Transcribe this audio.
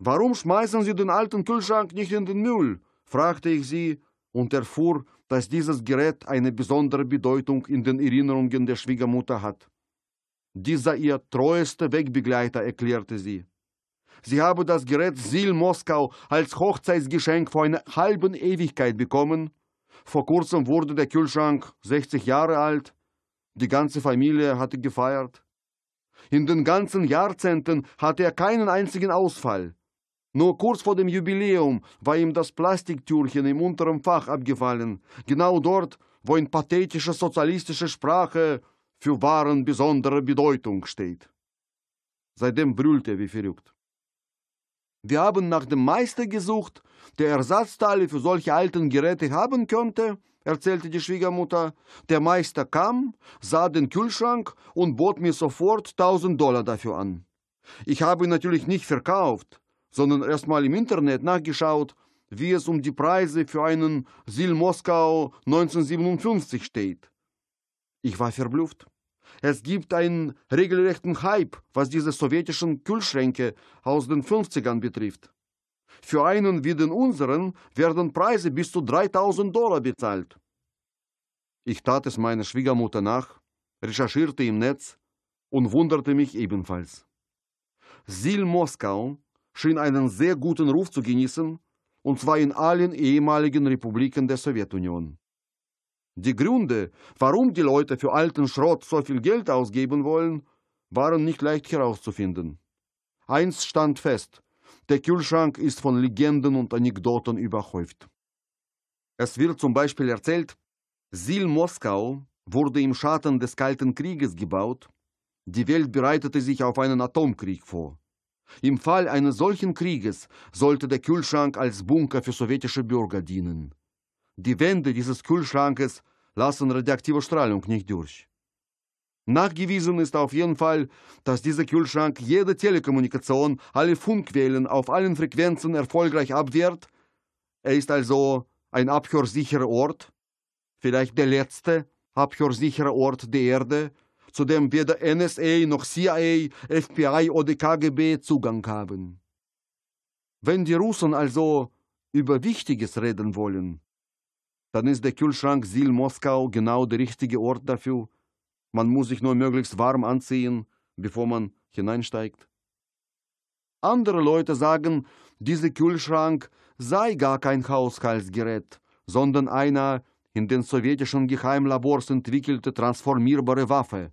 Warum schmeißen Sie den alten Kühlschrank nicht in den Müll? fragte ich sie und erfuhr, dass dieses Gerät eine besondere Bedeutung in den Erinnerungen der Schwiegermutter hat. Dieser ihr treuester Wegbegleiter, erklärte sie. Sie habe das Gerät Sil Moskau als Hochzeitsgeschenk vor einer halben Ewigkeit bekommen. Vor kurzem wurde der Kühlschrank 60 Jahre alt. Die ganze Familie hatte gefeiert. In den ganzen Jahrzehnten hatte er keinen einzigen Ausfall. Nur kurz vor dem Jubiläum war ihm das Plastiktürchen im unteren Fach abgefallen, genau dort, wo in pathetischer sozialistischer Sprache für Waren besondere Bedeutung steht. Seitdem brüllt er wie verrückt. Wir haben nach dem Meister gesucht, der Ersatzteile für solche alten Geräte haben könnte, erzählte die Schwiegermutter. Der Meister kam, sah den Kühlschrank und bot mir sofort 1000 Dollar dafür an. Ich habe ihn natürlich nicht verkauft sondern erstmal im Internet nachgeschaut, wie es um die Preise für einen Sil Moskau 1957 steht. Ich war verblüfft. Es gibt einen regelrechten Hype, was diese sowjetischen Kühlschränke aus den 50ern betrifft. Für einen wie den unseren werden Preise bis zu 3000 Dollar bezahlt. Ich tat es meiner Schwiegermutter nach, recherchierte im Netz und wunderte mich ebenfalls. Sil Moskau schien einen sehr guten Ruf zu genießen, und zwar in allen ehemaligen Republiken der Sowjetunion. Die Gründe, warum die Leute für alten Schrott so viel Geld ausgeben wollen, waren nicht leicht herauszufinden. Eins stand fest, der Kühlschrank ist von Legenden und Anekdoten überhäuft. Es wird zum Beispiel erzählt, Sil Moskau wurde im Schatten des Kalten Krieges gebaut, die Welt bereitete sich auf einen Atomkrieg vor. Im Fall eines solchen Krieges sollte der Kühlschrank als Bunker für sowjetische Bürger dienen. Die Wände dieses Kühlschrankes lassen radioaktive Strahlung nicht durch. Nachgewiesen ist auf jeden Fall, dass dieser Kühlschrank jede Telekommunikation, alle Funkwellen auf allen Frequenzen erfolgreich abwehrt. Er ist also ein abhörsicherer Ort, vielleicht der letzte abhörsichere Ort der Erde, zu dem weder NSA noch CIA, FBI oder KGB Zugang haben. Wenn die Russen also über Wichtiges reden wollen, dann ist der Kühlschrank Sil Moskau genau der richtige Ort dafür. Man muss sich nur möglichst warm anziehen, bevor man hineinsteigt. Andere Leute sagen, dieser Kühlschrank sei gar kein Haushaltsgerät, sondern einer in den sowjetischen Geheimlabors entwickelte transformierbare Waffe,